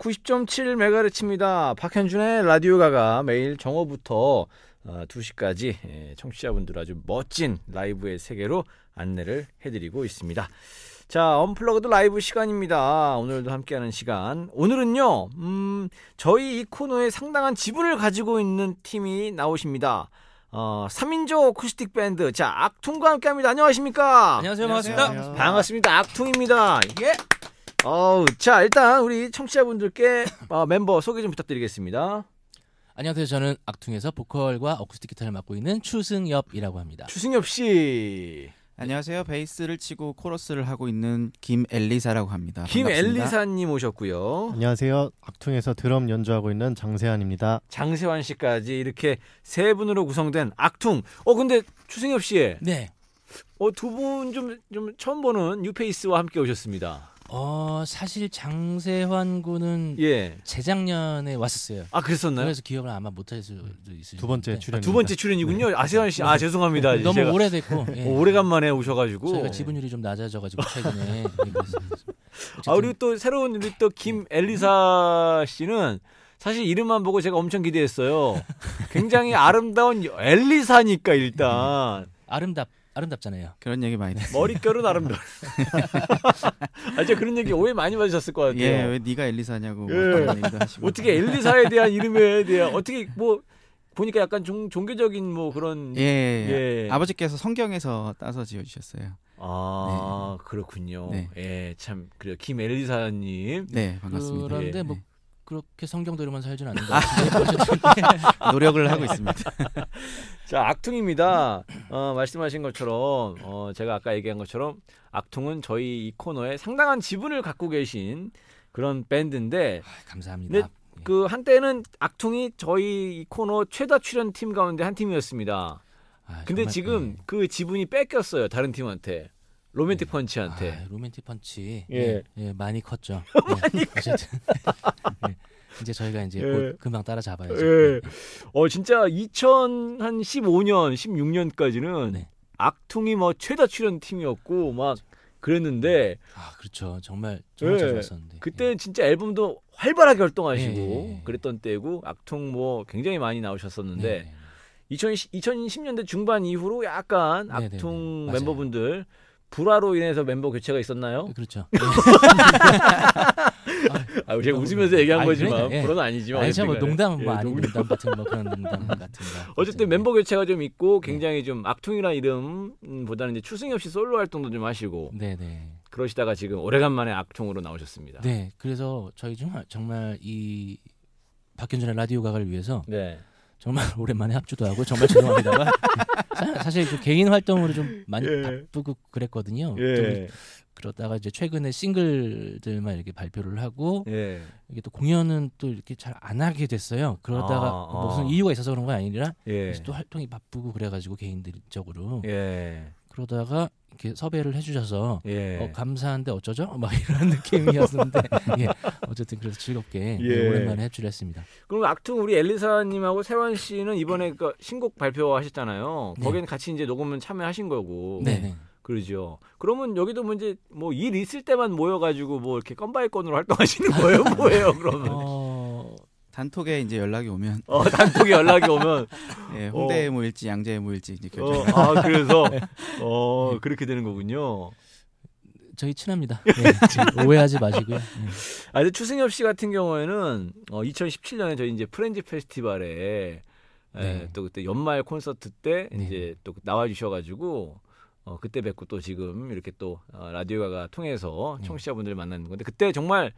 90.7MHz입니다. 박현준의 라디오가가 매일 정오부터 2시까지 어, 예, 청취자분들 아주 멋진 라이브의 세계로 안내를 해드리고 있습니다. 자, 언플러그드 라이브 시간입니다. 오늘도 함께하는 시간. 오늘은요, 음, 저희 이 코너에 상당한 지분을 가지고 있는 팀이 나오십니다. 어, 3인조 어쿠스틱 밴드. 자, 악퉁과 함께 합니다. 안녕하십니까? 안녕하세요. 반갑습니다. 안녕하세요. 반갑습니다. 악퉁입니다. 예! 어우, 자 일단 우리 청취자분들께 어, 멤버 소개 좀 부탁드리겠습니다. 안녕하세요. 저는 악퉁에서 보컬과 어쿠스틱 기타를 맡고 있는 추승엽이라고 합니다. 추승엽 씨. 안녕하세요. 베이스를 치고 코러스를 하고 있는 김엘리사라고 합니다. 김엘리사님 오셨고요. 안녕하세요. 악퉁에서 드럼 연주하고 있는 장세환입니다. 장세환 씨까지 이렇게 세 분으로 구성된 악퉁. 어 근데 추승엽 씨. 네. 어 두 분 좀 좀 처음 보는 뉴페이스와 함께 오셨습니다. 어 사실 장세환 군은 예. 재작년에 왔었어요. 아 그랬었나요? 그래서 기억을 아마 못할 수도 있으실 두 번째 네. 출연 아, 두 번째 출연이군요. 네. 아세환 씨, 아 죄송합니다. 네. 너무 오래됐고 예. 오래간만에 오셔가지고 저희가 지분율이 좀 낮아져가지고 최근에 네, 아 그리고 또 새로운 우리 또 김엘리사 네. 씨는 사실 이름만 보고 제가 엄청 기대했어요. 굉장히 아름다운 엘리사니까 일단 아름답. 아름답잖아요. 그런 얘기 많이 듣습니 머릿결은 아름다워. 아, 저 그런 얘기 오해 많이 받으셨을 것 같아요. 예, 왜 네가 엘리사냐고 예. 어떻게 엘리사에 대한 이름에 대한 어떻게 뭐 보니까 약간 종, 종교적인 뭐 그런 예, 예. 예. 예. 아버지께서 성경에서 따서 지어 주셨어요. 아, 네. 그렇군요. 네. 예, 참 그래요. 김엘리사님. 네, 반갑습니다. 그런데 뭐 예, 예. 그렇게 성경 대로만서 살진 않는 것 아. 같은데 노력을 하고 있습니다. 자 악퉁입니다. 어, 말씀하신 것처럼 어, 제가 아까 얘기한 것처럼 악퉁은 저희 이 코너에 상당한 지분을 갖고 계신 그런 밴드인데 아, 감사합니다. 예. 그 한때는 악퉁이 저희 이 코너 최다 출연 팀 가운데 한 팀이었습니다. 아, 근데 정말, 지금 네. 그 지분이 뺏겼어요 다른 팀한테. 로맨틱 펀치한테. 아, 로맨틱 펀치. 예. 네. 예 많이 컸죠. 네. 많이 어쨌든. 네. 이제 저희가 이제 예. 금방 따라잡아야죠. 예. 어 진짜 2015년, 16년까지는 네. 악퉁이 뭐 최다 출연 팀이었고 막 그랬는데 아 그렇죠 정말 정말 예. 잘했었는데 그때는 예. 진짜 앨범도 활발하게 활동하시고 예, 예, 그랬던 때고 악퉁 뭐 굉장히 많이 나오셨었는데 2010, 2010년대 중반 이후로 약간 악퉁 멤버분들 맞아요. 불화로 인해서 멤버 교체가 있었나요? 네, 그렇죠. 네. 아, 제가 웃으면서 얘기한 아니, 거지만 그러 불화는 아니지만 아니, 뭐 농담, 뭐 예, 뭐아 농담 같은 뭐 그런 농담 같은 어쨌든 멤버 교체가 좀 있고 네. 굉장히 좀 악퉁이라 이름보다는 음, 이제 추승엽 씨 솔로 활동도 좀 하시고 네네. 그러시다가 지금 오래간만에 악퉁으로 나오셨습니다. 네, 그래서 저희 정말 정말 이 박현준의 라디오 가가 위해서 네. 정말 오랜만에 합주도 하고 정말 죄송합니다만 사실 그 개인 활동으로 좀 많이 예. 바쁘고 그랬거든요. 예. 그러다가 이제 최근에 싱글들만 이렇게 발표를 하고 예. 이게 또 공연은 또 이렇게 잘 안 하게 됐어요. 그러다가 아, 뭐 아. 무슨 이유가 있어서 그런 건 아니라 예. 또 활동이 바쁘고 그래가지고 개인적으로 들 예. 그러다가 이렇게 섭외를 해주셔서 예. 어, 감사한데 어쩌죠? 막 이런 느낌이었는데 예. 어쨌든 그래서 즐겁게 네, 예. 오랜만에 해주려 했습니다. 그럼 악퉁 우리 엘리사님하고 세환 씨는 이번에 그 신곡 발표하셨잖아요. 네. 거기는 같이 이제 녹음은 참여하신 거고. 네. 네. 그러죠. 그러면 여기도 뭐 이제 뭐 일 있을 때만 모여가지고 뭐 이렇게 건바이 건으로 활동하시는 거예요, 뭐예요, 그러면? 어... 단톡에 이제 연락이 오면 어 단톡에 연락이 오면 예, 홍대에 어. 모일지 양재에 모일지 이제 결정. 어, 아 그래서 네. 어 그렇게 되는 거군요. 저희 친합니다. 네, 오해하지 마시고요. 네. 예. 아이데 추승엽 씨 같은 경우에는 어, 2017년에 저희 이제 프렌즈 페스티벌에 예, 네. 에, 또 그때 연말 콘서트 때 네. 이제 또 나와 주셔가지고 어, 그때 뵙고 또 지금 이렇게 또 어, 라디오가 통해서 네. 청취자분들 만나는 건데 그때 정말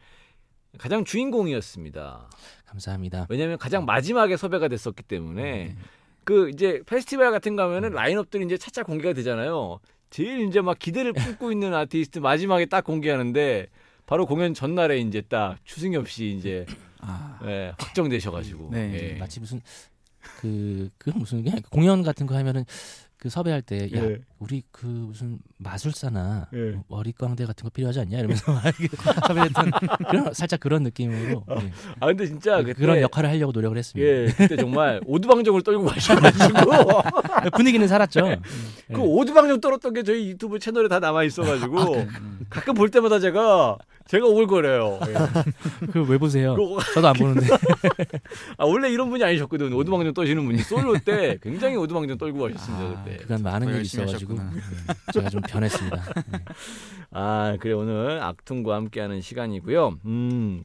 가장 주인공이었습니다. 감사합니다. 왜냐하면 가장 마지막에 섭외가 됐었기 때문에 네, 네. 그 이제 페스티벌 같은 가면은 음. 라인업들이 이제 차차 공개가 되잖아요. 제일 이제 막 기대를 품고 있는 아티스트 마지막에 딱 공개하는데 바로 공연 전날에 이제 딱 추승엽 씨 이제 아... 예, 확정되셔가지고 네, 예. 마치 무슨 그, 그 무슨 공연 같은 거 하면은 그 섭외할 때 야, 예. 우리 그 무슨 마술사나 예. 머리광대 같은 거 필요하지 않냐 이러면서 섭외했던 그런 살짝 그런 느낌으로. 아, 예. 아 근데 진짜 예, 그때, 그런 역할을 하려고 노력을 했습니다. 예, 그때 정말 오두방정을 떨고 가셔가지고 분위기는 살았죠. 예. 예. 그 오두방정 떨었던 게 저희 유튜브 채널에 다 남아 있어가지고 아, 그, 음. 가끔 볼 때마다 제가 제가 오글거려요. 그 왜 보세요? 그 저도 안 보는데. 아 원래 이런 분이 아니셨거든. 오두방정 떠시는 분이 솔로 때 굉장히 오두방정 떨고 하셨습니다 아, 그때. 그간 많은 일이 있어가지고 네. 제가 좀 변했습니다. 네. 아 그래 오늘 악퉁과 함께하는 시간이고요. 음.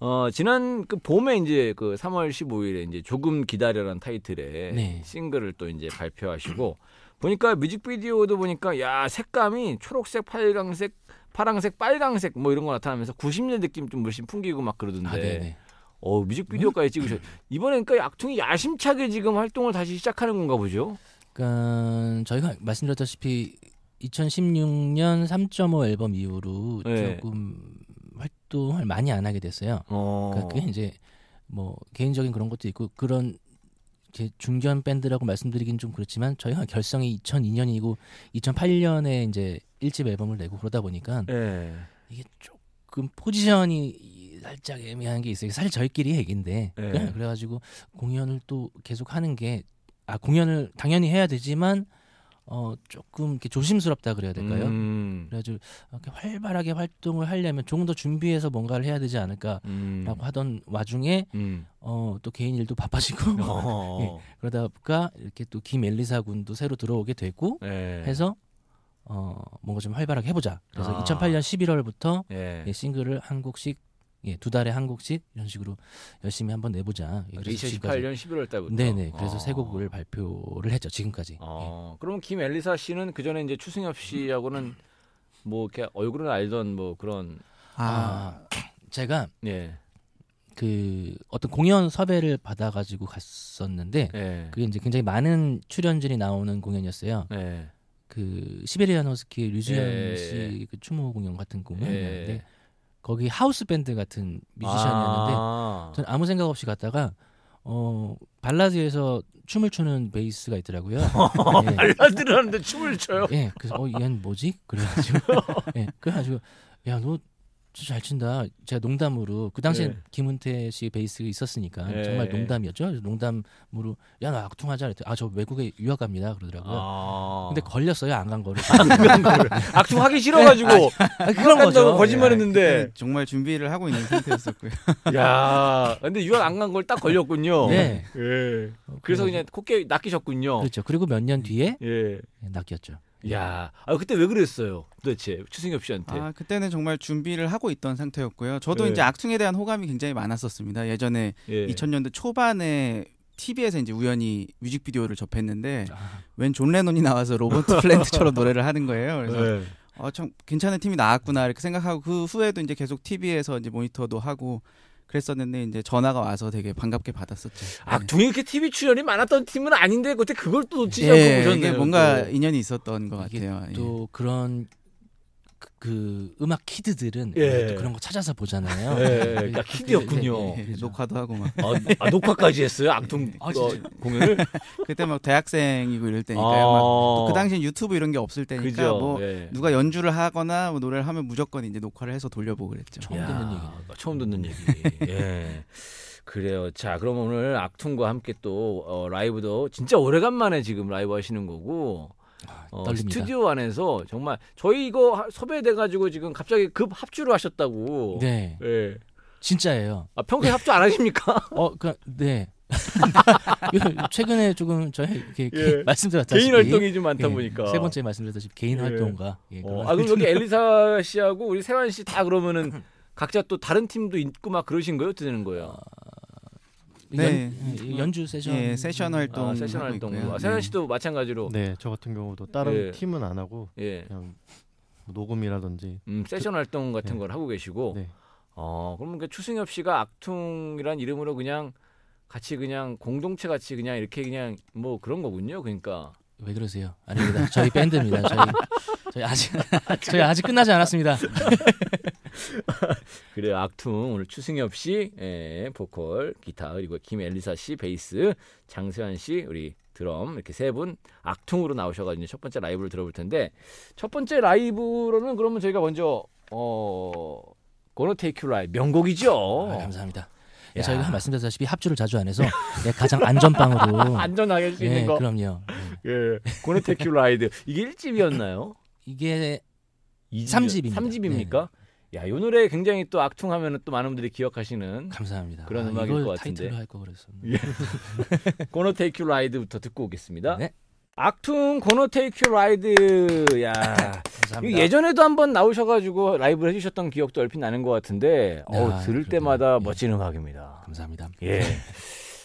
어, 지난 그 봄에 이제 그 3월 15일에 이제 조금 기다려라는 타이틀의 네. 싱글을 또 이제 발표하시고 보니까 뮤직비디오도 보니까 야 색감이 초록색, 파강색 파랑색, 빨강색 뭐 이런 거 나타나면서 90년 느낌 좀 물씬 풍기고 막 그러던데. 아, 어 뮤직비디오까지 찍으셔 이번엔 그 악퉁이 야심차게 지금 활동을 다시 시작하는 건가 보죠. 그러니까 저희가 말씀드렸다시피 2016년 3.5 앨범 이후로 네. 조금 활동을 많이 안 하게 됐어요. 어. 그러니까 그게 이제 뭐 개인적인 그런 것도 있고 그런 이제 중견 밴드라고 말씀드리긴 좀 그렇지만 저희가 결성이 2002년이고 2008년에 이제 1집 앨범을 내고 그러다 보니까 네. 이게 조금 포지션이 살짝 애매한 게 있어요. 사실 저희끼리 얘긴데 네. 예. 그래가지고 공연을 또 계속 하는 게아 공연을 당연히 해야 되지만 어 조금 이렇게 조심스럽다 그래야 될까요? 음. 그래가지고 이렇게 활발하게 활동을 하려면 조금 더 준비해서 뭔가를 해야 되지 않을까라고 음. 하던 와중에 음. 어또 개인 일도 바빠지고 어. 예, 그러다 보니까 이렇게 또 김엘리사 군도 새로 들어오게 되고 예. 해서 어 뭔가 좀 활발하게 해보자. 그래서 아. 2008년 11월부터 예. 예. 싱글을 한 곡씩 예, 두 달에 한 곡씩 이런 식으로 열심히 한번 내보자. 2018년 아, 11월 달부터. 네네. 그래서 아. 세 곡을 발표를 했죠. 지금까지. 아. 예. 그러면 김 엘리사 씨는 그 전에 이제 추승엽 씨하고는 뭐 이렇게 얼굴은 알던 뭐 그런 아, 아. 제가 예. 그 어떤 공연 섭외를 받아가지고 갔었는데 예. 그게 이제 굉장히 많은 출연진이 나오는 공연이었어요. 예. 그시베리아노스키 류지현 예. 씨그 추모 공연 같은 공연이었는데. 예. 거기 하우스 밴드 같은 뮤지션이었는데 아~ 전 아무 생각 없이 갔다가 어 발라드에서 춤을 추는 베이스가 있더라고요. 예. 발라드를 하는데 춤을 춰요. 예, 그래서 어이는 뭐지? 그래가지고 예, 그래가지고 야너 잘 친다. 제가 농담으로 그 당시에 네. 김은태 씨 베이스가 있었으니까 네. 정말 농담이었죠. 농담으로 야 나악통하자 그랬더니 아저 외국에 유학 갑니다 그러더라고요. 아~ 근데 걸렸어요 안 간 거를. 악퉁 하기 싫어가지고 네. 아, 그런 거죠. 거짓말했는데 예. 정말 준비를 하고 있는 상태였었고요. 야 근데 유학 안 간 걸 딱 걸렸군요. 네. 예. 그래서 그냥 곱게 낚이셨군요. 그렇죠. 그리고 몇 년 뒤에 예. 예 낚였죠. 야, 아 그때 왜 그랬어요? 도대체 추승엽 씨한테. 아 그때는 정말 준비를 하고 있던 상태였고요. 저도 예. 이제 악퉁에 대한 호감이 굉장히 많았었습니다. 예전에 예. 2000년대 초반에 TV에서 이제 우연히 뮤직비디오를 접했는데 아. 웬존 레논이 나와서 로버트 플랜트처럼 노래를 하는 거예요. 그래서 예. 네. 어참 괜찮은 팀이 나왔구나 이렇게 생각하고 그 후에도 이제 계속 TV에서 이제 모니터도 하고 그랬었는데 이제 전화가 와서 되게 반갑게 받았었죠. 아, 네. 동이 이렇게 TV 출연이 많았던 팀은 아닌데 그때 그걸 또 놓치지 네, 않고 보셨네요. 뭔가 인연이 있었던 것 같아요. 또 예. 그런 그 음악 키드들은 예. 그런 거 찾아서 보잖아요. 예. 예. 그러니까 그, 키드였군요. 예. 네, 그렇죠. 녹화도 하고 막. 아, 아 녹화까지 했어요? 악동 네. 아, 어, 공연을? 그때 막 대학생이고 이럴 때니까요. 아~ 그 당시엔 유튜브 이런 게 없을 때니까 그죠. 뭐 예. 누가 연주를 하거나 뭐 노래를 하면 무조건 이제 녹화를 해서 돌려보고 그랬죠. 처음 야, 듣는 얘기. 처음 듣는 얘기. 예. 그래요. 자, 그럼 오늘 악퉁과 함께 또 어, 라이브도 진짜 오래간만에 지금 라이브 하시는 거고 아, 어, 스튜디오 안에서 정말 저희 이거 섭외돼 가지고 지금 갑자기 급 합주를 하셨다고. 네. 네. 진짜예요. 아, 평소에 합주 안 하십니까? 어, 그 네. 최근에 조금 저희 이렇게 예. 말씀드렸다시피 개인 활동이 좀 많다 예. 보니까 세 번째 말씀드렸다시피 개인 예. 활동과 예, 어, 아 그럼 여기 엘리사 씨하고 우리 세환 씨 다 그러면은 각자 또 다른 팀도 있고 막 그러신 거예요? 어떻게 되는 거예요? 아, 네. 연, 네. 주 세션 예, 세션 활동 아, 세션 활동 아, 세현 네. 씨도 마찬가지로 네저 같은 경우도 다른 예. 팀은 안 하고 예. 그냥 뭐 녹음이라든지 음, 그 세션 그, 활동 같은 예. 걸 하고 계시고 네. 어 그러면 그 추승엽 씨가 악퉁이란 이름으로 그냥 같이 그냥 공동체 같이 그냥 이렇게 그냥 뭐 그런 거군요 그러니까 왜 그러세요 아닙니다 저희 밴드입니다 저희 저희 아직 아, 저희 아직 끝나지 않았습니다 그래요. 악퉁 오늘 추승엽 씨 예, 보컬, 기타 그리고 김엘리사 씨 베이스, 장세환 씨 우리 드럼 이렇게 세 분 악퉁으로 나오셔가지고 첫 번째 라이브를 들어볼 텐데 첫 번째 라이브로는 그러면 저희가 먼저 어 고노 테이큐 라이 명곡이죠. 아, 감사합니다. 예, 야. 저희가 말씀드렸다시피 합주를 자주 안 해서 예, 가장 안전빵으로 안전하게 할 수 있는 예, 거 그럼요. 예. 고노테큐 이 라이드 이게 1집이었나요? 이게 2집이요. 3집입니다. 3집입니까? 네. 야, 이 노래 굉장히 또 악퉁하면 또 많은 분들이 기억하시는 감사합니다. 그런 아, 음악일 것 같은데. 타이틀로 할 거 그랬어. 고노 테이크 라이드부터 듣고 오겠습니다. 네. 악퉁 고노 테이크 라이드. 야. 감사합니다. 예전에도 한번 나오셔 가지고 라이브를 해 주셨던 기억도 얼핏 나는 것 같은데 아, 들을 때마다 예. 멋진 음악입니다. 감사합니다. 예.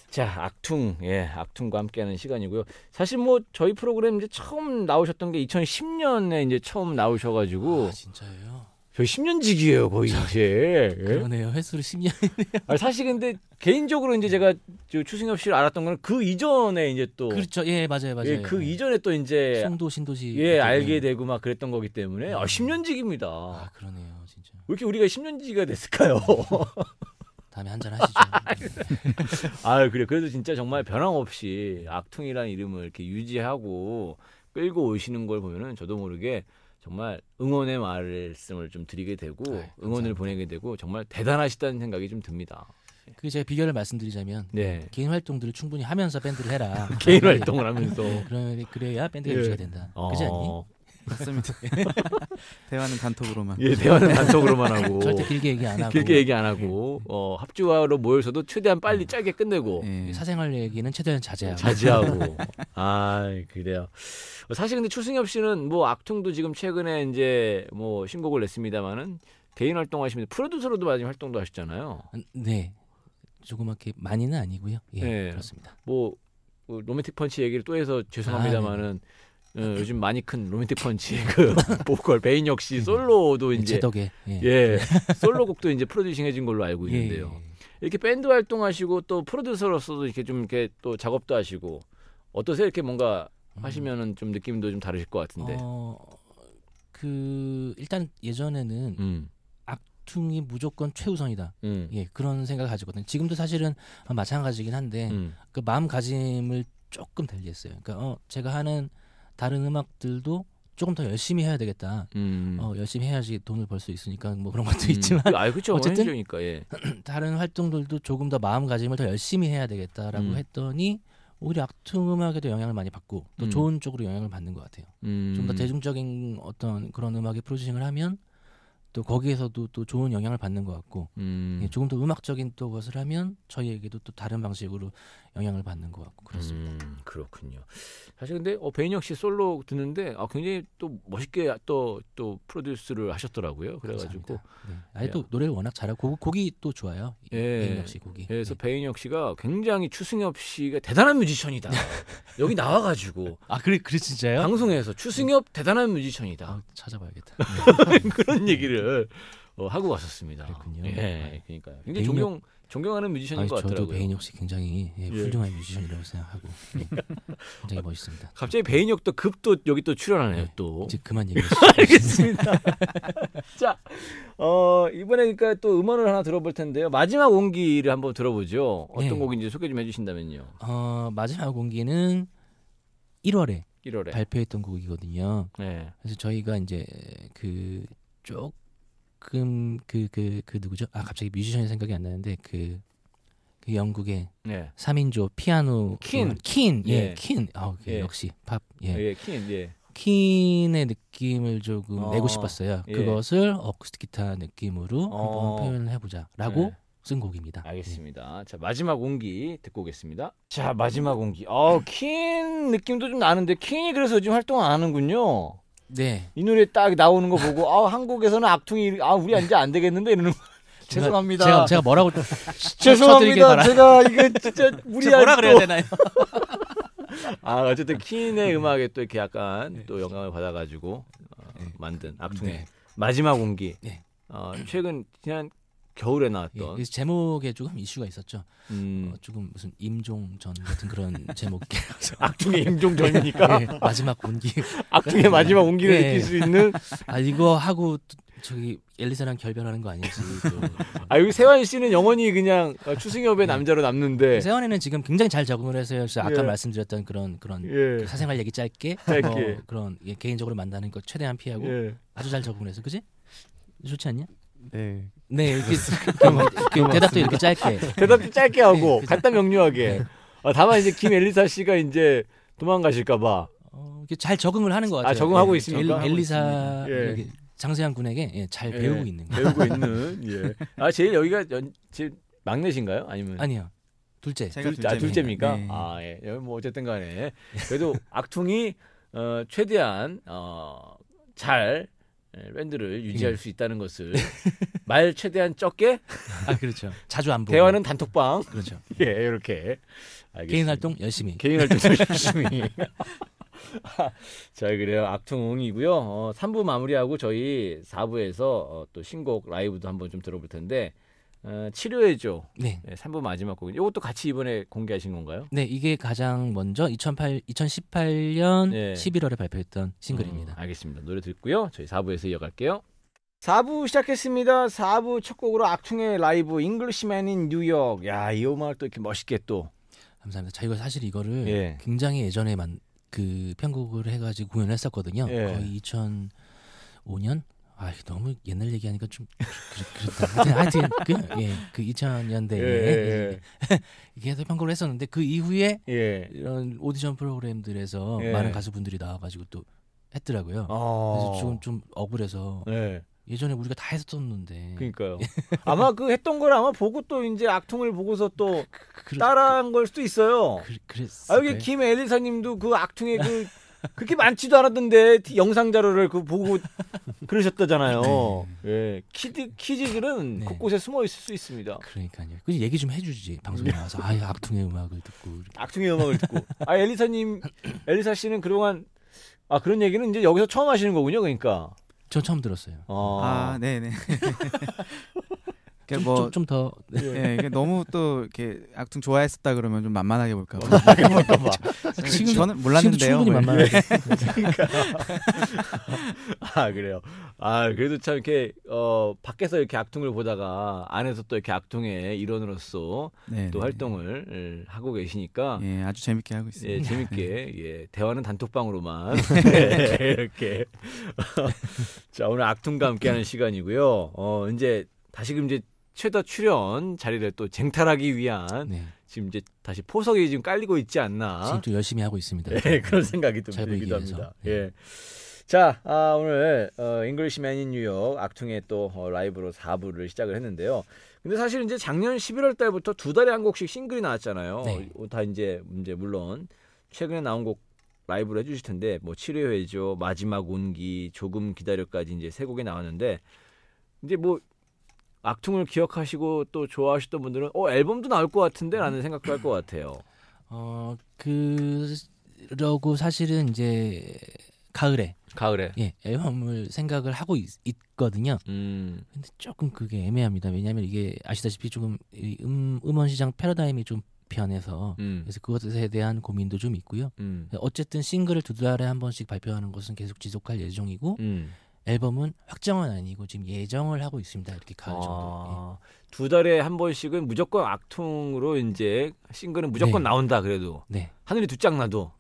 자, 악퉁. 예, 악퉁과 함께하는 시간이고요. 사실 뭐 저희 프로그램 이제 처음 나오셨던 게 2010년에 이제 처음 나오셔 가지고 아, 진짜예요. 저 10년 지기예요 거의 이제. 예? 그러네요. 횟수로 10년이네요. 아 사실 근데 개인적으로 이제 제가 추승엽 씨를 알았던 거는 그 이전에 이제 또 그렇죠. 예 맞아요 맞아요. 예, 그 예. 이전에 또 이제 송도 신도시 예 알게 되고 막 그랬던 거기 때문에 아 10년 음. 지기입니다. 아 그러네요 진짜. 왜 이렇게 우리가 10년 지기가 됐을까요? 다음에 한 잔 하시죠. 아 그래 그래도 진짜 정말 변함없이 악퉁이라는 이름을 이렇게 유지하고 끌고 오시는 걸 보면은 저도 모르게 정말 응원의 말씀을 좀 드리게 되고 아유, 응원을 보내게 되고 정말 대단하시다는 생각이 좀 듭니다. 그 제가 비결을 말씀드리자면 네. 개인 활동들을 충분히 하면서 밴드를 해라. 개인 활동을 하면서. 그래, 그래야 밴드가 예. 유지가 된다. 어... 그지 않니? 맞습니다. 대화는 단톡으로만. 예, 대화는 단톡으로만 하고. 절대 길게 얘기 안 하고. 길게 얘기 안 하고. 어, 합주화로 모여서도 최대한 빨리 음. 짧게 끝내고. 예. 사생활 얘기는 최대한 자제하고. 자제하고. 아, 그래요. 사실 근데 추승엽 씨는 뭐 악퉁도 지금 최근에 이제 뭐 신곡을 냈습니다마는 개인 활동하시면서 프로듀서로도 많이 활동도 하셨잖아요. 음, 네. 조그맣게 많이는 아니고요. 예, 네. 그렇습니다. 뭐, 뭐 로맨틱 펀치 얘기를 또 해서 죄송합니다만은 아, 네. 네. 어, 요즘 많이 큰 로맨틱 펀치 그 보컬 베인 역시 예. 솔로도 예, 이제 덕에 예. 예. 솔로곡도 이제 프로듀싱 해준 걸로 알고 있는데요. 예. 이렇게 밴드 활동하시고 또 프로듀서로서도 이렇게 좀 이렇게 또 작업도 하시고 어떠세요? 이렇게 뭔가 음. 하시면은 좀 느낌도 좀 다르실 것 같은데. 어, 그 일단 예전에는 음. 악퉁이 무조건 최우선이다. 음. 예 그런 생각을 가지거든요. 지금도 사실은 마찬가지긴 한데 음. 그 마음가짐을 조금 달리했어요. 그러니까 어, 제가 하는 다른 음악들도 조금 더 열심히 해야 되겠다. 음. 어, 열심히 해야지 돈을 벌 수 있으니까 뭐 그런 음. 것도 음. 있지만 아, 그렇죠. 어쨌든 그러니까, 예. 다른 활동들도 조금 더 마음가짐을 더 열심히 해야 되겠다라고 음. 했더니 오히려 악ท 음악에도 영향을 많이 받고 또 음. 좋은 쪽으로 영향을 받는 것 같아요. 음. 좀더 대중적인 어떤 그런 음악의 프로듀싱을 하면 또 거기에서도 또 좋은 영향을 받는 것 같고 음. 예, 조금 더 음악적인 또 것을 하면 저희에게도 또 다른 방식으로 영향을 받는 것 같고 그렇습니다. 음, 그렇군요. 사실 근데 어, 배인혁 씨 솔로 듣는데 아, 굉장히 또 멋있게 또또 또 프로듀스를 하셨더라고요. 그래가지고 네. 아예 예. 또 노래를 워낙 잘하고 곡이 또 좋아요. 예. 배인혁 씨 곡이. 그래서 네. 배인혁 씨가 굉장히 추승엽 씨가 대단한 뮤지션이다. 여기 나와가지고 아 그래 그래 진짜요? 방송에서 추승엽 네. 대단한 뮤지션이다. 아, 찾아봐야겠다. 그런 얘기를 어, 하고 왔었습니다. 그렇군요. 예, 아. 그러니까요. 굉장히 배인혁... 존경 존경하는 뮤지션인 아니, 것 저도 같더라고요. 저도 배인혁 씨 굉장히 예, 예. 훌륭한 뮤지션이라고 생각하고 굉장히 멋있습니다. 갑자기 배인혁도 급도 여기 또 출연하네요. 네, 또 이제 그만 얘기하시죠. 겠습니다 자, 어, 이번에 그러니까 또 음원을 하나 들어볼 텐데요. 마지막 온기를 한번 들어보죠. 어떤 네. 곡인지 소개 좀 해주신다면요. 어, 마지막 온기는 1월에, 1월에 발표했던 곡이거든요. 네. 그래서 저희가 이제 그쪽 가끔 그 그그 그, 누구죠? 아 갑자기 뮤지션이 생각이 안 나는데 그, 그 영국의 예. 3인조 피아노 퀸, 퀸, 예, 예. 퀸. 아, 예. 역시 팝, 예, 예 퀸, 예. 퀸의 느낌을 조금 어, 내고 싶었어요. 예. 그것을 어쿠스틱 기타 느낌으로 어. 한번 표현을 해보자라고 예. 쓴 곡입니다. 알겠습니다. 예. 자 마지막 온기 듣고 오겠습니다. 자 마지막 온기. 어퀸 느낌도 좀 나는데 퀸이 그래서 지금 활동 안 하는군요. 네. 이 노래 딱 나오는 거 보고 아 한국에서는 악퉁이 아 우리 이제 안 되겠는데 이러는 거. 죄송합니다. 제가, 제가 뭐라고 죄송합니다. 제가 이거 진짜 우리 뭐라 그래야 되나요? 아 어쨌든 킨의 음악에 또 이렇게 약간 네. 또 영감을 받아가지고 어, 네. 만든 네. 악퉁의 네. 마지막 공기. 어, 최근 지난 겨울에 예, 나왔던. 예, 제목에 조금 이슈가 있었죠. 음. 어, 조금 무슨 임종전 같은 그런 제목이라서 악중의 임종전이니까 예, 마지막 온기. 악중의 네. 마지막 온기를 예, 느낄 수 있는. 아 이거 하고 저기 엘리사랑 결별하는 거 아니지? 아 여기 세환 씨는 영원히 그냥 어, 추승엽의 예. 남자로 남는데 그 세환이는 지금 굉장히 잘 적응을 해서요. 그 아까 예. 말씀드렸던 그런 그런 예. 그 사생활 얘기 짧게, 짧게. 어, 그런 예, 개인적으로 만나는 거 최대한 피하고 예. 아주 잘 적응을 해서 그지? 좋지 않냐? 네 네, 이렇게, 이렇게 대답도 이렇게 짧게. 대답도 짧게 하고 간단 네, 명료하게. 네. 아, 다만 이제 김엘리사 씨가 이제 도망가실까봐. 어, 잘 적응을 하는 것 아, 같아요. 아, 적응하고 예, 있습니까? 엘, 리사 예. 장세현 군에게 예, 잘 예, 배우고 있는 거. 배우고 있는. 예. 아 제일 여기가 연, 제일 막내신가요? 아니면 아니요. 둘째. 둘, 둘째 아, 둘째입니까? 네. 아 예. 뭐 어쨌든 간에 그래도 악퉁이 어, 최대한 어, 잘 예, 밴드를 유지할 예. 수 있다는 것을 말 최대한 적게 아 그렇죠 자주 안 보고 대화는 단톡방 그렇죠 예 이렇게 알겠습니다. 개인 활동 열심히 개인 활동 열심히 자 그래요 악퉁이고요 어, 3부 마무리하고 저희 4부에서 어, 또 신곡 라이브도 한번 좀 들어볼 텐데 어, 치료해줘. 네. 네. 3부 마지막 곡. 이것도 같이 이번에 공개하신 건가요? 네, 이게 가장 먼저 2008, 2018년 네. 11월에 발표했던 싱글입니다. 음, 알겠습니다. 노래 듣고요. 저희 4부에서 이어갈게요. 4부 시작했습니다. 4부 첫 곡으로 악퉁의 라이브 잉글리시맨인 뉴욕. 야, 이 음악을 또 이렇게 멋있게 또. 감사합니다. 저희가 사실 이거를 예. 굉장히 예전에 만, 그 편곡을 해가지고 공연을 했었거든요. 예. 거의 2005년? 아 너무 옛날 얘기하니까 좀 그렇다. 하여튼, 하여튼 그, 예, 그 2000년대에 예, 예. 계속 예. 예. 편곡을 했었는데 그 이후에 예. 이런 오디션 프로그램들에서 예. 많은 가수분들이 나와가지고 또 했더라고요. 아~ 그래서 좀좀 억울해서 예. 예전에 우리가 다 했었는데. 그러니까요. 아마 그 했던 걸 아마 보고 또 이제 악통을 보고서 또 그, 그, 그, 따라한 걸 수도 있어요. 그, 랬어 아, 여기 김엘리사님도 그 악통의 그 그렇게 많지도 않았던데 영상 자료를 그 보고 그러셨다잖아요. 네. 예, 키드 키즈들은 네. 곳곳에 숨어 있을 수 있습니다. 그러니까요. 그 얘기 좀 해주지 방송에 나와서 네. 아 악퉁의 음악을 듣고 악퉁의 음악을 듣고 아 엘리사님 엘리사 씨는 그동안 아 그런 얘기는 이제 여기서 처음 하시는 거군요. 그러니까 저 처음 들었어요. 아, 아 네네. 뭐, 좀더 예, 네. 예, 이게 너무 또 이렇게 악중 좋아했었다 그러면 좀 만만하게 볼까 봐. 지금 그렇죠. 아, 저는 몰랐는데요. 충분히 네. 만만해. 그러니까. 아 그래요. 아 그래도 참 이렇게 어 밖에서 이렇게 악퉁을 보다가 안에서 또 이렇게 악퉁의 일원으로서 네네. 또 네, 네. 활동을 예, 하고 계시니까 예 아주 재밌게 하고 있습니다. 예 재밌게 예 대화는 단톡방으로만 예, 이렇게 자 오늘 악퉁과 함께하는 시간이고요. 어 이제 다시금 이제 최다 출연 자리를 또 쟁탈하기 위한 네. 지금 이제 다시 포석이 지금 깔리고 있지 않나. 지금 또 열심히 하고 있습니다. 예, 네. 그런 생각이 좀 들기도 합니다. 예. 예. 자, 아, 오늘 어, 잉글리시맨 인 뉴욕 악퉁의 또 어, 라이브로 4부를 시작을 했는데요. 근데 사실 이제 작년 11월 달부터 두 달에 한 곡씩 싱글이 나왔잖아요. 네. 어, 다 이제 이제 물론 최근에 나온 곡 라이브로 해주실 텐데 뭐치료회죠 마지막 온기 조금 기다려까지 이제 세 곡이 나왔는데 이제 뭐 악퉁을 기억하시고 또 좋아하셨던 분들은 어 앨범도 나올 것 같은데라는 음. 생각도 할 것 같아요. 어 그러고 사실은 이제 가을에 가을에 예 앨범을 생각을 하고 있, 거든요 음. 근데 조금 그게 애매합니다. 왜냐하면 이게 아시다시피 조금 음, 음원 시장 패러다임이 좀 변해서 음. 그래서 그것에 대한 고민도 좀 있고요. 음. 어쨌든 싱글을 두 달에 한 번씩 발표하는 것은 계속 지속할 예정이고 음. 앨범은 확정은 아니고 지금 예정을 하고 있습니다. 이렇게 가을 아, 정도. 예. 두 달에 한 번씩은 무조건 악통으로 이제 싱글은 무조건 네. 나온다 그래도. 네. 하늘이 두짝 나도.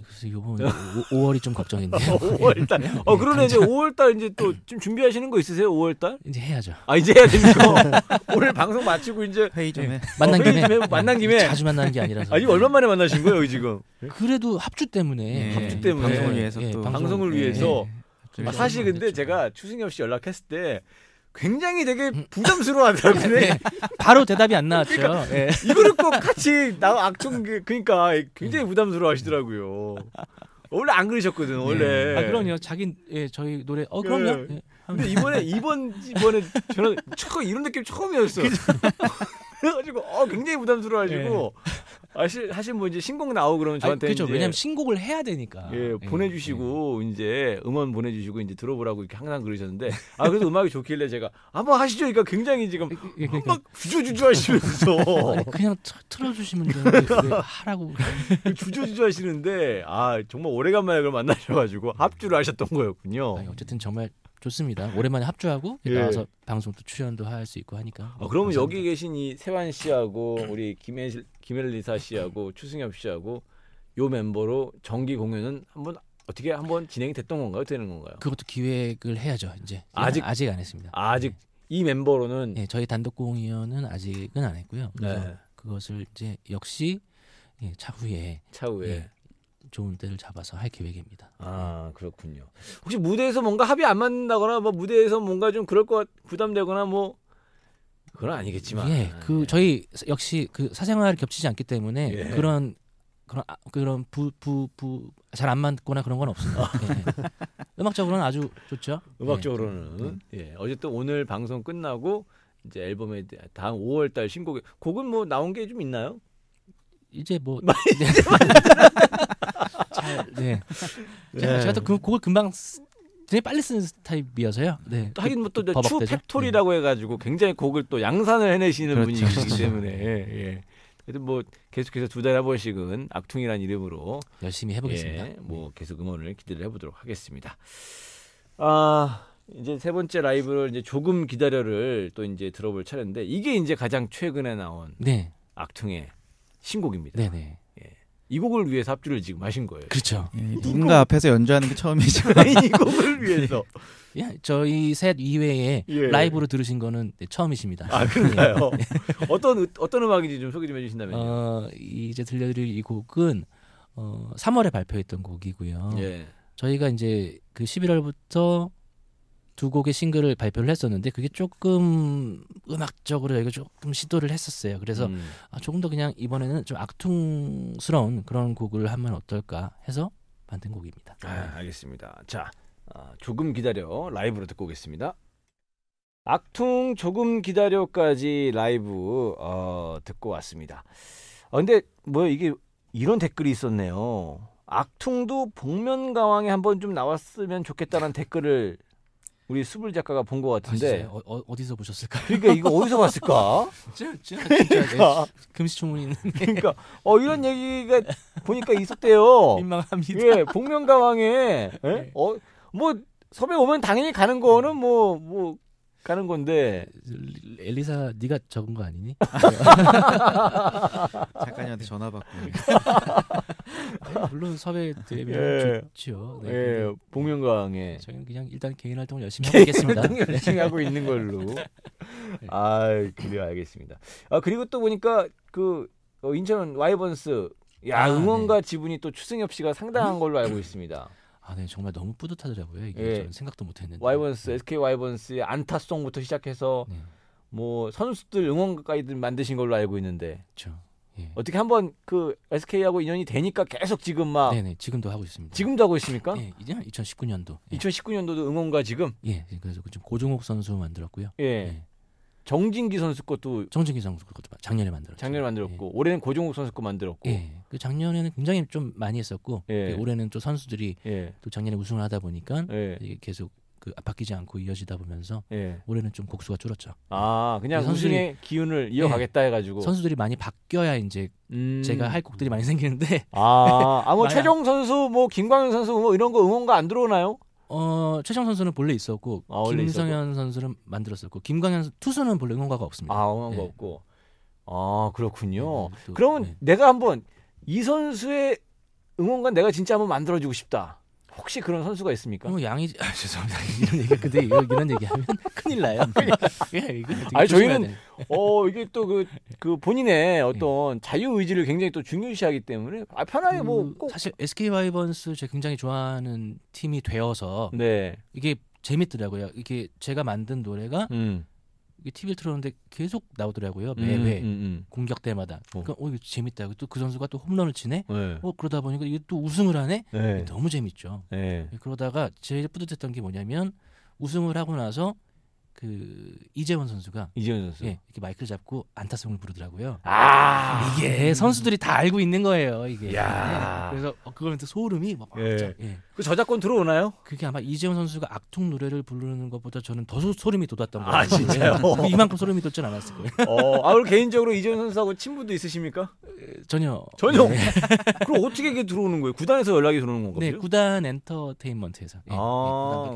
그래서 요번 5월이 좀 걱정인데요. 5월 달. 어 네, 그러네 당장. 이제 5월 달 이제 또 좀 준비하시는 거 있으세요? 5월 달? 이제 해야죠. 아 이제 해야 되니까 오늘 방송 마치고 이제 회의 좀 네. 해. 만난 어, 김에 어, 만난 김에 자주 만나는 게 아니라서. 아니 얼마 네. 만에 만나신 거예요 지금? 그래도 합주 때문에. 네. 합주 때문에 방송을 위해서 예, 또 방송을, 방송을 위해서. 예. 아, 사실 근데 제가 네. 추승엽 씨 연락했을 때 굉장히 되게 음. 부담스러워하더라고요. 네. 바로 대답이 안 나왔죠. 그러니까 네. 이거를 꼭 같이 나 악청 그러니까 굉장히 음. 부담스러워하시더라고요. 원래 안 그러셨거든 원래. 네. 아 그럼요. 자기 예, 저희 노래 어 그 그럼요. 예. 근데 이번에 이번 이번에 저는 처음 이런 느낌 처음이었어. 그래가지고 어 굉장히 부담스러워가지고 예. 네. 아시 하신 분 이제 신곡 나오고 그러면 저한테 그렇죠. 왜냐면 신곡을 해야 되니까. 예, 예 보내 주시고 예. 이제 음원 보내 주시고 이제 들어보라고 이렇게 항상 그러셨는데 아, 그래도 음악이 좋길래 제가 한번 하시죠. 그러니까 굉장히 지금 예, 예, 막 주저주저 하시면서 그냥 틀어 주시면 되는데 하라고 그 주저주저 하시는데 아, 정말 오래간만에 그걸 만나셔 가지고 합주를 하셨던 거였군요. 아니, 어쨌든 정말 좋습니다. 오랜만에 합주하고 나와서 방송도 출연도 할 수 있고 하니까. 아, 그러면 감사합니다. 여기 계신 이 세환 씨하고 우리 김현실 김엘리사 씨하고 추승엽 씨하고 요 멤버로 정기 공연은 한번 어떻게 한번 진행이 됐던 건가요? 되는 건가요? 그것도 기획을 해야죠. 이제 아, 아직 아직 안 했습니다. 아직 네. 이 멤버로는 네, 저희 단독 공연은 아직은 안 했고요. 그래서 네. 그것을 이제 역시 예, 차후에 차후에 예, 좋은 때를 잡아서 할 계획입니다. 아 그렇군요. 혹시 무대에서 뭔가 합이 안 맞는다거나 뭐 무대에서 뭔가 좀 그럴 것 같, 부담되거나 뭐 그건 아니겠지만 예, 아, 그 예. 저희 역시 그사생활 겹치지 않기 때문에 예. 그런 그런 아, 그런 부 부 부 잘 안 맞거나 그런 건 없습니다. 아. 예. 음악적으로는 아주 좋죠. 음악적으로는 예. 음. 예. 어쨌든 오늘 방송 끝나고 이제 앨범에 다음 5월 달 신곡에 곡은 뭐 나온 게 좀 있나요? 이제 뭐 네. 잘, 네. 제가, 네. 제가 또 그, 곡을 금방 되게 빨리 쓰는 타입이어서요. 네. 또 하긴 뭐또 추 팩토리라고 네. 해가지고 굉장히 곡을 또 양산을 해내시는 그렇죠. 분이시기 그렇죠. 때문에 예, 예. 그래도 뭐 계속해서 두 달에 한 번씩은 악퉁이란 이름으로 열심히 해보겠습니다. 예, 뭐 네. 계속 응원을 기대를 해보도록 하겠습니다. 아 이제 세 번째 라이브를 이제 조금 기다려를 또 이제 들어볼 차례인데 이게 이제 가장 최근에 나온 네. 악퉁의 신곡입니다. 네네. 이 곡을 위해서 합주를 지금 하신 거예요. 그렇죠. 예, 누군가 앞에서 연주하는 게 처음이죠. 이 곡을 위해서. 예, 저희 셋 이외에 예. 라이브로 들으신 거는 네, 처음이십니다. 아 그런가요? 예. 어떤 어떤 음악인지 좀 소개 좀 해주신다면요. 어, 이제 들려드릴 이 곡은 어, 3월에 발표했던 곡이고요. 예. 저희가 이제 그 11월부터 두 곡의 싱글을 발표를 했었는데 그게 조금 음악적으로 저희 조금 시도를 했었어요. 그래서 음. 아, 조금 더 그냥 이번에는 좀 악퉁스러운 그런 곡을 하면 어떨까 해서 만든 곡입니다. 아, 알겠습니다. 자, 아, 조금 기다려 라이브로 듣고 오겠습니다. 악퉁 조금 기다려까지 라이브 어, 듣고 왔습니다. 아, 근데 뭐 이게 이런 댓글이 있었네요. 악퉁도 복면가왕에 한번 좀 나왔으면 좋겠다는 댓글을 우리 수불 작가가 본 것 같은데 아, 어, 어 디서 보셨을까? 그러니까 이거 어디서 봤을까? 그러니까 금시초문이네. 그러니까 어 이런 얘기가 보니까 있었대요. 민망합니다. 예, 복면가왕에 예? 네. 어뭐 섭외 오면 당연히 가는 거는 뭐뭐 뭐, 뭐 가는 건데 엘리사 네가 적은 거 아니니? 작가님한테 전화 받고 네, 물론 섭외 되면 예. 좋죠. 네, 예, 복면가왕에 네, 저희는 그냥 일단 개인 활동을 열심히 개인 하겠습니다. 활동 네. 열심히 하고 있는 걸로. 아 그래요 알겠습니다. 아 그리고 또 보니까 그 어, 인천 와이번스 야 아, 응원가 네. 지분이 또 추승엽 씨가 상당한 걸로 알고 있습니다. 아, 네, 정말 너무 뿌듯하더라고요. 이게 예. 저는 생각도 못했는데. 와이번스, 네. SK 와이번스의 안타송부터 시작해서 네. 뭐 선수들 응원가까지들 만드신 걸로 알고 있는데. 그렇죠. 예. 어떻게 한번 그 SK하고 인연이 되니까 계속 지금 막 네네 네. 지금도 하고 있습니다. 지금도 하고 있습니까? 예, 이제 2019년도. 예. 2019년도도 응원가 지금. 예, 그래서 그 좀금 고종욱 선수 만들었고요. 예. 예. 정진기 선수 것도 정진기 선수 것도 그렇죠. 작년에 만들었죠. 작년에 만들었고 예. 올해는 고종욱 선수 거 만들었고. 예. 그 작년에는 굉장히 좀 많이 했었고 예. 그 올해는 또 선수들이 예. 또 작년에 우승을 하다 보니까 예. 계속 그 바뀌지 않고 이어지다 보면서 예. 올해는 좀 곡수가 줄었죠. 아 그냥 선수의 기운을 이어가겠다 해가지고 선수들이 많이 바뀌어야 이제 음. 제가 할 곡들이 많이 생기는데. 아 아무 뭐 최종 선수 뭐 김광현 선수 뭐 이런 거 응원가 안 들어오나요? 어 최정 선수는 본래 있었고 아, 원래 김성현 있었고. 선수는 만들었었고 김광현 투수는 본래 응원가가 없습니다. 아 응원가 네. 예. 없고 아 그렇군요. 네, 네, 또, 그러면 네. 내가 한번 이 선수의 응원가 내가 진짜 한번 만들어주고 싶다. 혹시 그런 선수가 있습니까? 어, 양이 아, 죄송합니다 이런 얘기 근데 이런, 얘기하면 큰일 나요. 아니 저희는 어 이게 또그그 그 본인의 어떤 예. 자유 의지를 굉장히 또 중요시하기 때문에 아 편하게 뭐 음, 꼭... 사실 SK 바이번스 제가 굉장히 좋아하는 팀이 되어서 네. 이게 재밌더라고요. 이게 제가 만든 노래가 음. 이게 TV를 틀었는데 계속 나오더라고요. 음, 매회 음, 음, 공격 때마다. 어. 그러니까 어 이거 재밌다. 또그 선수가 또 홈런을 치네. 네. 어 그러다 보니까 이게 또 우승을 하네. 네. 너무 재밌죠. 네. 예, 그러다가 제일 뿌듯했던 게 뭐냐면 우승을 하고 나서 그 이재원 선수가 이재원 선수 예, 이렇게 마이크를 잡고 안타송을 부르더라고요. 아 이게 선수들이 다 알고 있는 거예요. 이게 야. 네. 그래서 어, 그거는또 소름이 막 예. 자, 예. 그 저작권 들어오나요? 그게 아마 이재원 선수가 악퉁 노래를 부르는 것보다 저는 더 소, 소름이 돋았던 거예요. 아 진짜요? 예. 이만큼 소름이 돋진 않았을 거예요. 어, 아 그럼 개인적으로 이재원 선수하고 친분도 있으십니까? 전혀 전혀. 네. 그럼 어떻게 이게 들어오는 거예요? 구단에서 연락이 들어오는 건가요? 네, 구단 엔터테인먼트에서. 예, 예,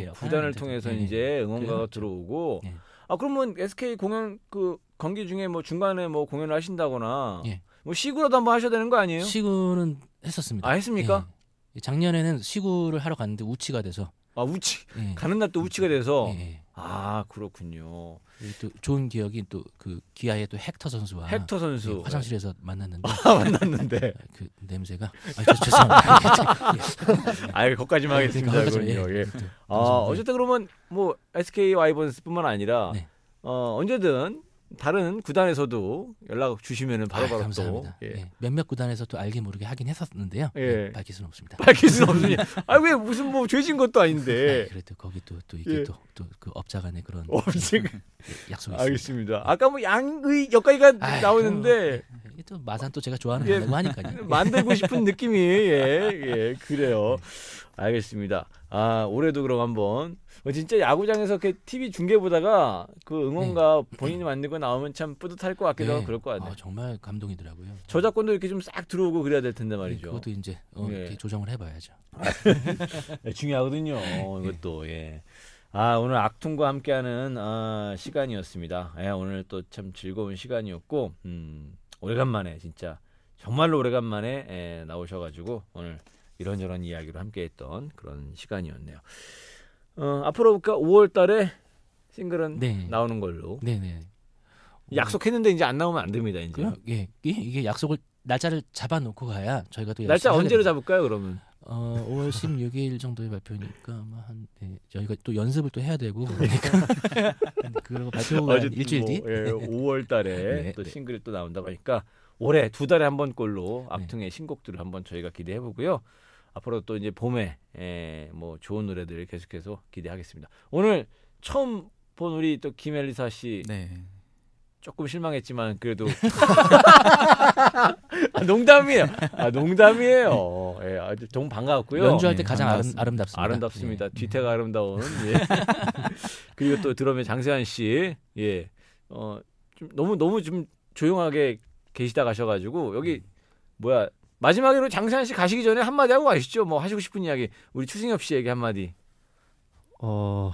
아 구단 을 아, 통해서 네, 네, 네. 이제 응원가가 들어오고. 예. 예. 아 그러면 SK 공연 그 경기 중에 뭐 중간에 뭐 공연을 하신다거나 예. 뭐 시구라도 한번 하셔야 되는 거 아니에요? 시구는 했었습니다. 아 했습니까? 예. 예. 작년에는 시구를 하러 갔는데 우치가 돼서 아 우치 가는 날또 우치가 돼서 아 그렇군요. 또 좋은 기억이 또 그 기아의 또 헥터 선수와 헥터 선수 네, 화장실에서 만났는데 아, 만났는데 아, 그 냄새가 아, 저, 죄송합니다. 아거까지만 예. 하겠습니다. 네, 거기까지만, 예. 예. 아 어쨌든 그러면 뭐 SK 와이번스뿐만 아니라 네. 어, 언제든 다른 구단에서도 연락 주시면은 바로바로 아, 또 예. 예. 몇몇 구단에서 도 알게 모르게 하긴 했었는데요. 예. 예. 밝힐 수는 없습니다. 밝힐 수는 없으니 아왜 무슨 뭐 죄진 것도 아닌데. 아, 그래도 거기 또 또 이게 예. 또또그 업자간의 그런 업자 예, 약속이 알겠습니다. 있습니다. 예. 아까 뭐 양의 여기까지가 아, 나오는데 그, 또 마산 또 제가 좋아하는 예. 거 하니까요. 만들고 싶은 느낌이 예, 예 그래요. 네. 알겠습니다. 아 올해도 그럼 한번 어, 진짜 야구장에서 이렇 TV 중계 보다가 그 응원가 네. 본인이 만든 거 나오면 참 뿌듯할 것 같기도 네. 하고 그럴 것 같아요. 아, 정말 감동이더라고요. 저작권도 이렇게 좀 싹 들어오고 그래야 될 텐데 네, 말이죠. 네, 그것도 이제 어, 예. 조정을 해봐야죠. 네, 중요하거든요. 이것도 예. 아 오늘 악퉁과 함께하는 아, 시간이었습니다. 예, 오늘 또 참 즐거운 시간이었고 음, 오래간만에 진짜 정말로 오래간만에 예, 나오셔가지고 오늘. 이런저런 이야기로 함께했던 그런 시간이었네요. 어, 앞으로 볼까 5월달에 싱글은 네. 나오는 걸로. 네네. 네. 약속했는데 이제 안 나오면 안 됩니다. 이제. 예, 이게 약속을 날짜를 잡아놓고 가야 저희가 또 날짜 언제로 잡을까요? 그러면 어 5월 16일 정도의 발표니까 아마 한 네, 저희가 또 연습을 또 해야 되고 네. 그러니까 그리고 발표 일주일 뭐, 뒤 예, 5월달에 네, 또 싱글이 또 나온다고 하니까 올해 두 달에 한 번꼴로 앞퉁의 신곡들을 한번 저희가 기대해 보고요. 앞으로 또 이제 봄에 에, 예, 뭐 좋은 노래들을 계속해서 기대하겠습니다. 오늘 처음 본 우리 또 김엘리사 씨 네. 조금 실망했지만 그래도 아, 농담이에요. 아, 농담이에요. 예, 아주 너무 반가웠고요. 연주할 때 예, 가장 아름, 아름답습니다. 아름답습니다. 예. 뒤태가 아름다운. 예. 그리고 또 드럼의 장세환 씨, 예, 어, 좀 너무 너무 좀 조용하게 계시다 가셔가지고 여기 음. 뭐야 마지막으로 장세환 씨 가시기 전에 한마디 하고 가시죠. 뭐 하시고 싶은 이야기 우리 추승엽 씨에게 한마디. 어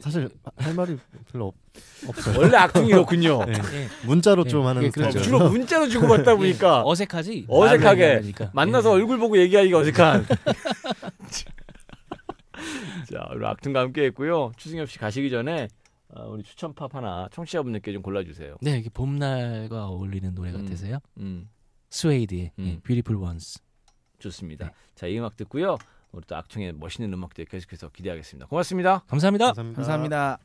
사실 할 말이 별로 없, 없어요. 원래 악둥이였군요. 네. 예. 문자로 네. 좀 하는 예, 그렇죠. 주로 문자로 주고받다 보니까 어색하지. 어색하게 만나서 얼굴 보고 얘기하기가 어색한. 자, 우리 악둥과 함께했고요. 추승엽 씨 가시기 전에 어, 우리 추천팝 하나 청취자분들께 좀 골라주세요. 네, 이게 봄날과 어울리는 노래 같으세요? 음. 음. 스웨이드의 예, 음. 뷰티풀 원스. 좋습니다. 네. 자, 이 음악 듣고요. 우리 또 악청의 멋있는 음악들 계속해서 기대하겠습니다. 고맙습니다. 감사합니다. 감사합니다. 감사합니다.